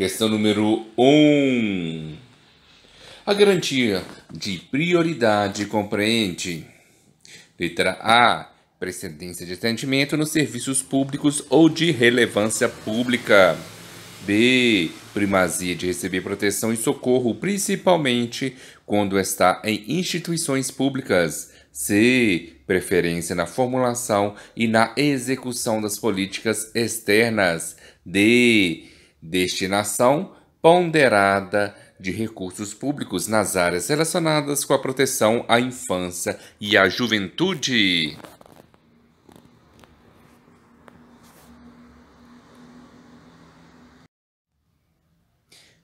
Questão número 1. Um. A garantia de prioridade compreende: letra A, precedência de atendimento nos serviços públicos ou de relevância pública. B. Primazia de receber proteção e socorro, principalmente quando está em instituições públicas. C. Preferência na formulação e na execução das políticas externas. D destinação ponderada de recursos públicos nas áreas relacionadas com a proteção à infância e à juventude.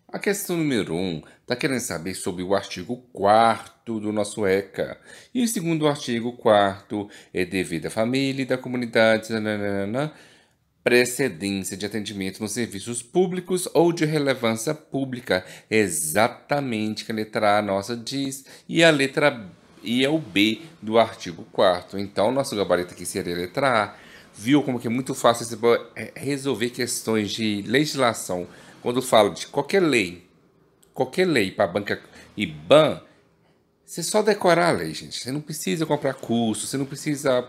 A questão número 1 um está querendo saber sobre o artigo 4 do nosso ECA. E segundo o artigo 4 é devido à família e da comunidade. Nananana, precedência de atendimento nos serviços públicos ou de relevância pública. Exatamente que a letra A nossa diz e a letra e é o B do artigo 4 Então, nosso gabarito aqui seria a letra A. Viu como que é muito fácil é, resolver questões de legislação. Quando falo de qualquer lei, qualquer lei para a banca IBAN, você só decorar a lei, gente. Você não precisa comprar curso, você não precisa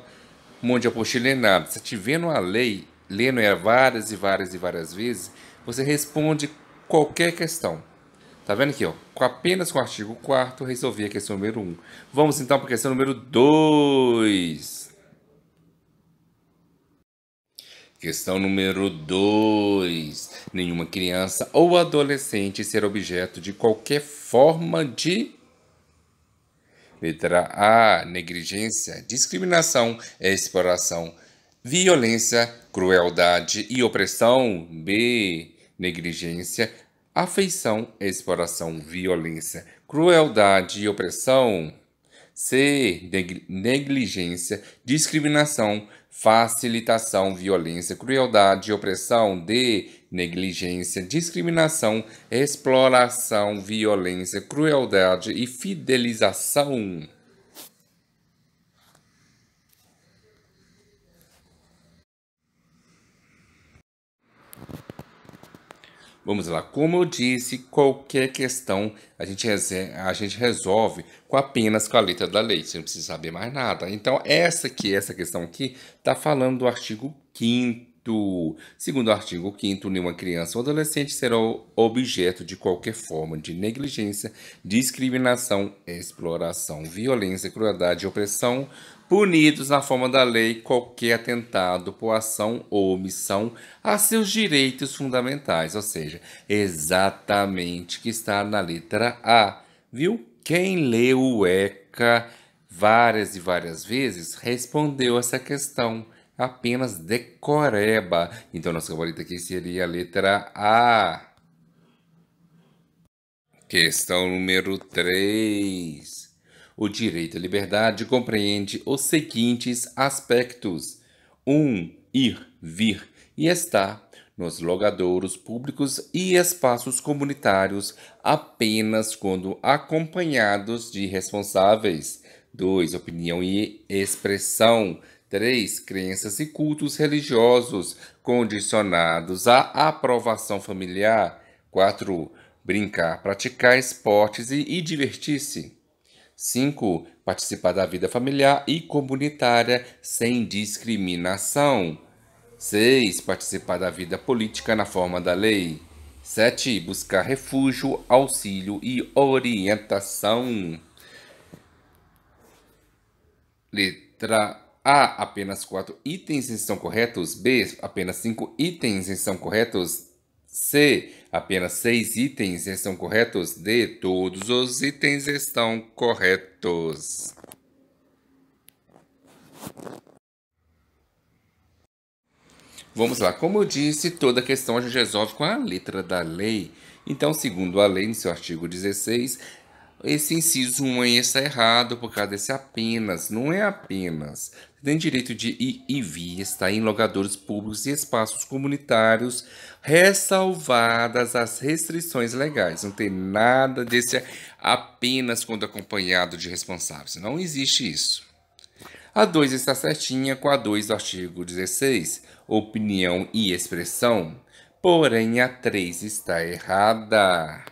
um monte de apostilha, nada. Você tiver tá uma lei, lendo ela várias e várias e várias vezes, você responde qualquer questão. Tá vendo aqui, ó? Com apenas com o artigo 4 resolvi a questão número 1. Vamos então para a questão número 2. Questão número 2. Nenhuma criança ou adolescente será objeto de qualquer forma de Letra A, negligência, discriminação, exploração, violência, crueldade e opressão. B. Negligência, afeição, exploração, violência, crueldade e opressão. C. Negligência, discriminação, facilitação, violência, crueldade e opressão. D. Negligência, discriminação, exploração, violência, crueldade e fidelização. Vamos lá, como eu disse, qualquer questão a gente, a gente resolve com apenas com a letra da lei, você não precisa saber mais nada. Então, essa aqui, essa questão aqui, está falando do artigo 5 Segundo o artigo 5 nenhuma criança ou adolescente será objeto de qualquer forma de negligência, discriminação, exploração, violência, crueldade, opressão punidos na forma da lei qualquer atentado por ação ou omissão a seus direitos fundamentais, ou seja, exatamente que está na letra A, viu? Quem leu o ECA várias e várias vezes respondeu essa questão apenas decoreba. Então, nossa favorita aqui seria a letra A. Questão número 3. O direito à liberdade compreende os seguintes aspectos: 1. Um, ir, vir e estar nos logadouros públicos e espaços comunitários apenas quando acompanhados de responsáveis. 2. Opinião e expressão. 3. Crenças e cultos religiosos condicionados à aprovação familiar. 4. Brincar, praticar esportes e, e divertir-se. 5. Participar da vida familiar e comunitária sem discriminação. 6. Participar da vida política na forma da lei. 7. Buscar refúgio, auxílio e orientação. Letra A. Apenas 4 itens estão corretos. B. Apenas 5 itens estão corretos. C. Apenas seis itens estão corretos. D. Todos os itens estão corretos. Vamos lá. Como eu disse, toda questão a gente resolve com a letra da lei. Então, segundo a lei, no seu artigo 16, esse inciso 1 aí está errado por causa desse apenas. Não é apenas. tem direito de ir e vir, está em logadores públicos e espaços comunitários, ressalvadas as restrições legais. Não tem nada desse apenas quando acompanhado de responsáveis. Não existe isso. A 2 está certinha com a 2 do artigo 16, opinião e expressão. Porém, a 3 está errada.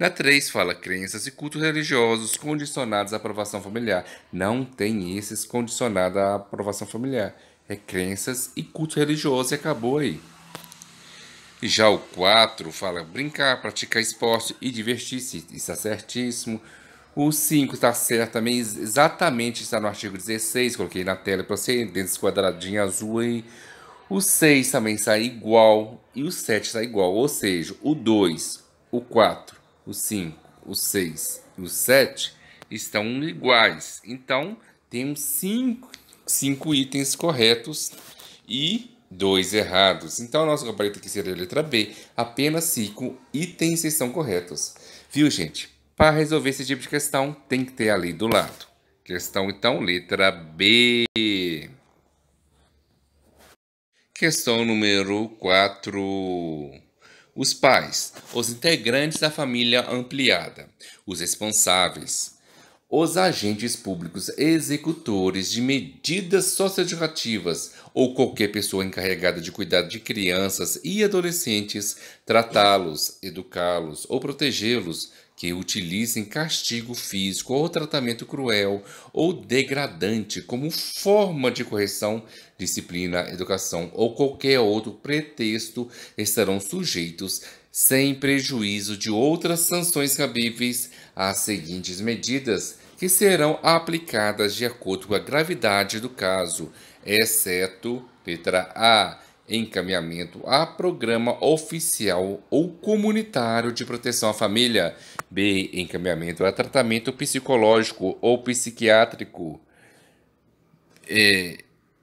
Na 3 fala crenças e cultos religiosos condicionados à aprovação familiar. Não tem esses condicionados à aprovação familiar. É crenças e culto religioso e acabou aí. Já o 4 fala brincar, praticar esporte e divertir-se. Está certíssimo. O 5 está certo também, exatamente está no artigo 16, coloquei na tela para você, dentro desse quadradinho azul aí. O 6 também sai igual e o 7 sai igual, ou seja, o 2, o 4 o 5, o 6 e o 7 estão iguais. Então, temos 5, 5 itens corretos e 2 errados. Então, nosso gabarito aqui seria a letra B. Apenas 5 itens estão corretos. Viu, gente? Para resolver esse tipo de questão, tem que ter a lei do lado. Questão, então, letra B. Questão número 4 os pais, os integrantes da família ampliada, os responsáveis, os agentes públicos executores de medidas socioeducativas ou qualquer pessoa encarregada de cuidar de crianças e adolescentes, tratá-los, educá-los ou protegê-los que utilizem castigo físico ou tratamento cruel ou degradante como forma de correção, disciplina, educação ou qualquer outro pretexto estarão sujeitos, sem prejuízo de outras sanções cabíveis, às seguintes medidas, que serão aplicadas de acordo com a gravidade do caso, exceto, letra A, encaminhamento a programa oficial ou comunitário de proteção à família, B. Encaminhamento a tratamento psicológico ou psiquiátrico. E,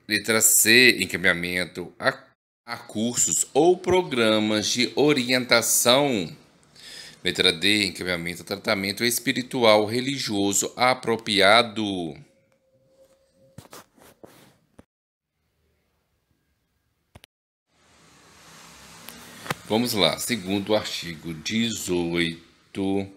letra C. Encaminhamento a, a cursos ou programas de orientação. Letra D. Encaminhamento a tratamento espiritual religioso apropriado. Vamos lá, segundo o artigo 18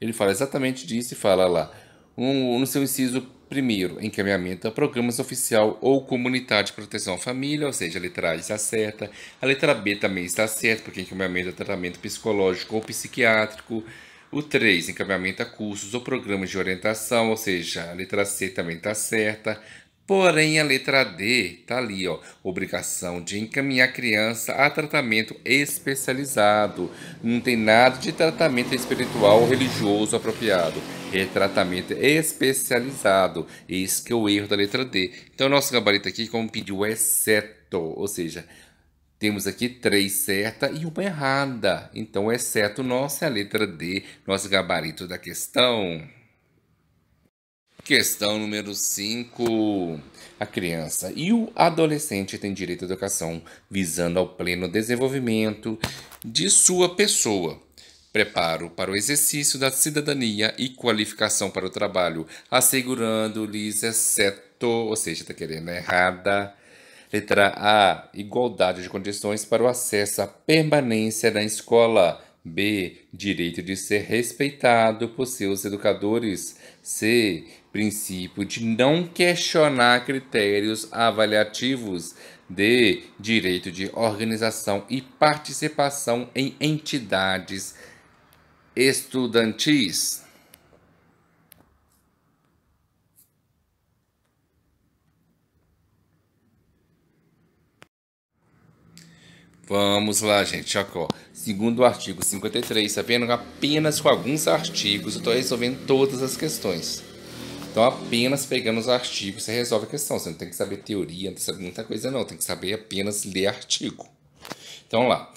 ele fala exatamente disso e fala lá, um, no seu inciso primeiro, encaminhamento a programas oficial ou comunitário de proteção à família, ou seja, a letra A está certa, a letra B também está certa, porque encaminhamento a tratamento psicológico ou psiquiátrico, o 3, encaminhamento a cursos ou programas de orientação, ou seja, a letra C também está certa. Porém, a letra D está ali, ó, obrigação de encaminhar a criança a tratamento especializado. Não tem nada de tratamento espiritual ou religioso apropriado. É tratamento especializado. Esse que é o erro da letra D. Então, nosso gabarito aqui, como pediu, é certo. Ou seja, temos aqui três certa e uma errada. Então, exceto é nossa, é a letra D, nosso gabarito da questão. Questão número 5. A criança e o adolescente têm direito à educação visando ao pleno desenvolvimento de sua pessoa, preparo para o exercício da cidadania e qualificação para o trabalho, assegurando-lhes, exceto, ou seja, está querendo errada. Letra A, igualdade de condições para o acesso à permanência na escola. B, direito de ser respeitado por seus educadores. C, princípio de não questionar critérios avaliativos de direito de organização e participação em entidades estudantis. Vamos lá, gente. Chacó. Segundo o artigo 53, sabendo tá apenas com alguns artigos, eu estou resolvendo todas as questões. Então, apenas pegando os artigos você resolve a questão. Você não tem que saber teoria, não tem que saber muita coisa, não. Tem que saber apenas ler artigo. Então, vamos lá.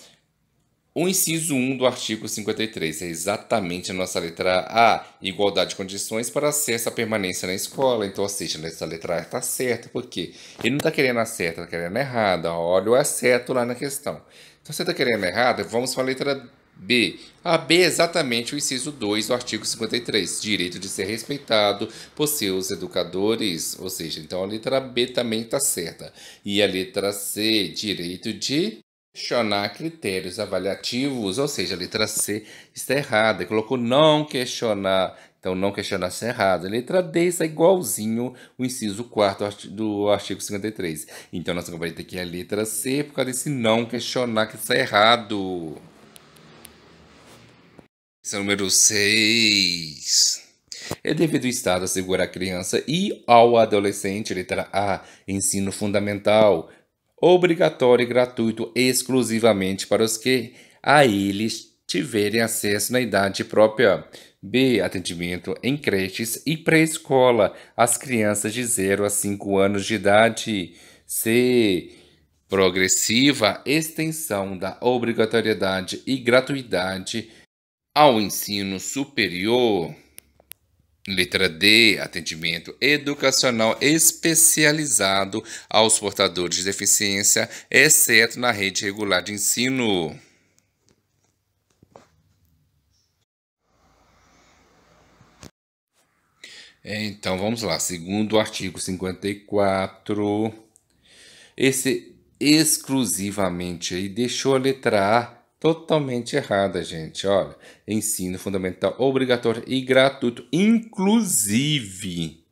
O inciso 1 do artigo 53 é exatamente a nossa letra A, igualdade de condições para acesso à permanência na escola. Então, ou seja, nessa letra A está certa, porque ele não está querendo a certa, está querendo a errada. Olha o acerto lá na questão. Então, se você está querendo a errada, vamos para a letra B. A B é exatamente o inciso 2 do artigo 53, direito de ser respeitado por seus educadores. Ou seja, então a letra B também está certa. E a letra C, direito de questionar critérios avaliativos. Ou seja, a letra C está errada. Colocou não questionar. Então, não questionar está é errado. A letra D está igualzinho o inciso 4 do artigo 53. Então, nós vamos ter que a letra C por causa desse não questionar que está errado. Notícia número 6. É devido o Estado assegurar à criança e ao adolescente, letra A, ensino fundamental, obrigatório e gratuito exclusivamente para os que a eles tiverem acesso na idade própria. B. Atendimento em creches e pré-escola às crianças de 0 a 5 anos de idade. C. Progressiva extensão da obrigatoriedade e gratuidade ao ensino superior. Letra D, atendimento educacional especializado aos portadores de deficiência, exceto na rede regular de ensino. Então, vamos lá. Segundo o artigo 54, esse exclusivamente aí deixou a letra A Totalmente errada, gente. Olha, ensino fundamental obrigatório e gratuito, inclusive.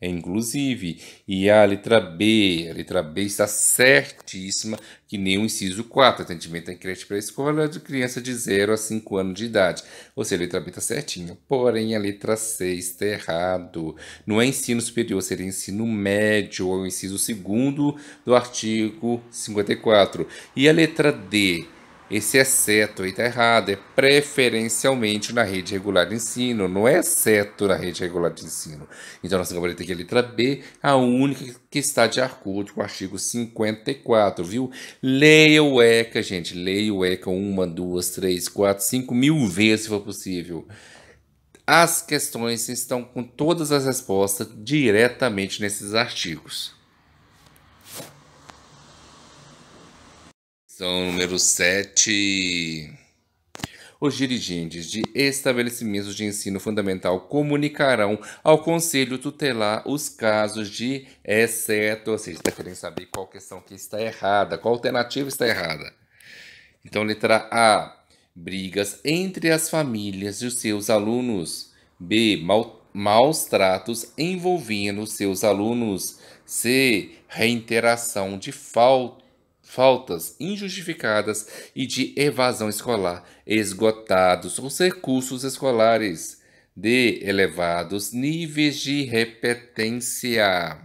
É inclusive. E a letra B, a letra B está certíssima, que nem o inciso 4, atendimento em creche para escola de criança de 0 a 5 anos de idade. Ou seja, a letra B está certinha, porém a letra C está errado. Não é ensino superior, seria ensino médio, ou é o inciso 2 do artigo 54. E a letra D? Esse é exceto aí está errado, é preferencialmente na rede regular de ensino, não é exceto na rede regular de ensino. Então, nossa gabarita aqui é a letra B, a única que está de acordo com o artigo 54, viu? Leia o ECA, gente, leia o ECA uma, duas, três, quatro, cinco mil vezes, se for possível. As questões estão com todas as respostas diretamente nesses artigos. Lição número 7. Os dirigentes de estabelecimentos de ensino fundamental comunicarão ao conselho tutelar os casos de exceto, ou seja, está querendo saber qual questão que está errada, qual alternativa está errada. Então, letra A, brigas entre as famílias e os seus alunos. B, mal, maus tratos envolvendo os seus alunos. C, reinteração de falta faltas injustificadas e de evasão escolar, esgotados os recursos escolares, de elevados níveis de repetência.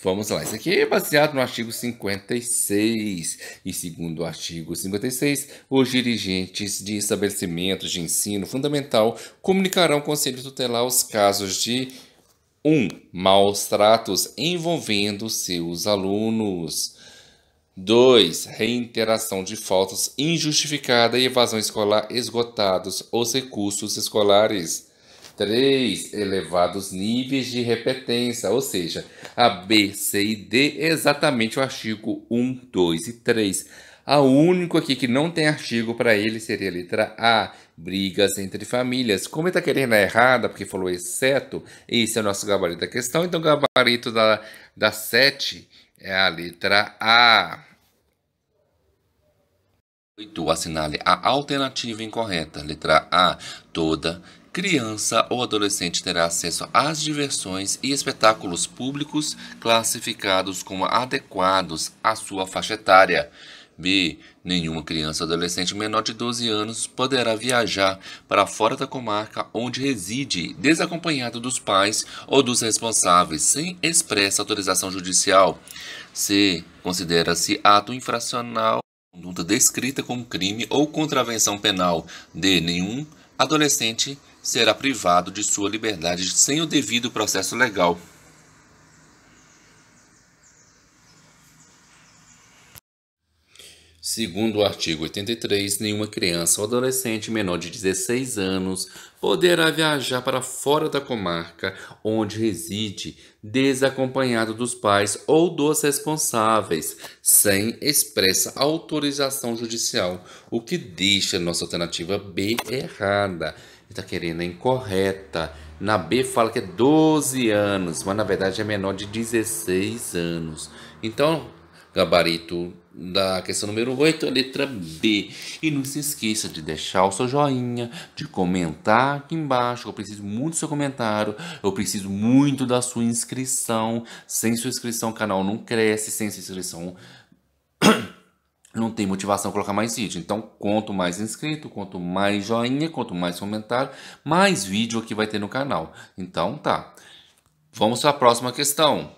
Vamos lá, isso aqui é baseado no artigo 56. E segundo o artigo 56, os dirigentes de estabelecimentos de ensino fundamental comunicarão ao Conselho Tutelar os casos de 1. Maus tratos envolvendo seus alunos. 2. Reiteração de faltas injustificada e evasão escolar esgotados os recursos escolares. 3. Elevados níveis de repetência, ou seja, a B, C e D, exatamente o artigo 1, 2 e 3 a único aqui que não tem artigo para ele seria a letra A, brigas entre famílias. Como ele está querendo a errada, porque falou exceto, esse é o nosso gabarito da questão. Então, o gabarito da, da 7 é a letra A. 8. Assinale a alternativa incorreta. Letra A. Toda criança ou adolescente terá acesso às diversões e espetáculos públicos classificados como adequados à sua faixa etária. B. Nenhuma criança ou adolescente menor de 12 anos poderá viajar para fora da comarca onde reside, desacompanhado dos pais ou dos responsáveis, sem expressa autorização judicial. C. Considera-se ato infracional conduta descrita como crime ou contravenção penal. D. Nenhum adolescente será privado de sua liberdade sem o devido processo legal. Segundo o artigo 83, nenhuma criança ou adolescente menor de 16 anos poderá viajar para fora da comarca onde reside, desacompanhado dos pais ou dos responsáveis, sem expressa autorização judicial, o que deixa nossa alternativa B errada. Está querendo é incorreta. Na B fala que é 12 anos, mas na verdade é menor de 16 anos. Então, gabarito da questão número 8, a letra B. E não se esqueça de deixar o seu joinha, de comentar aqui embaixo. Eu preciso muito do seu comentário, eu preciso muito da sua inscrição. Sem sua inscrição, o canal não cresce, sem sua inscrição. não tem motivação colocar mais vídeo. Então, quanto mais inscrito, quanto mais joinha, quanto mais comentário, mais vídeo aqui vai ter no canal. Então, tá. Vamos para a próxima questão.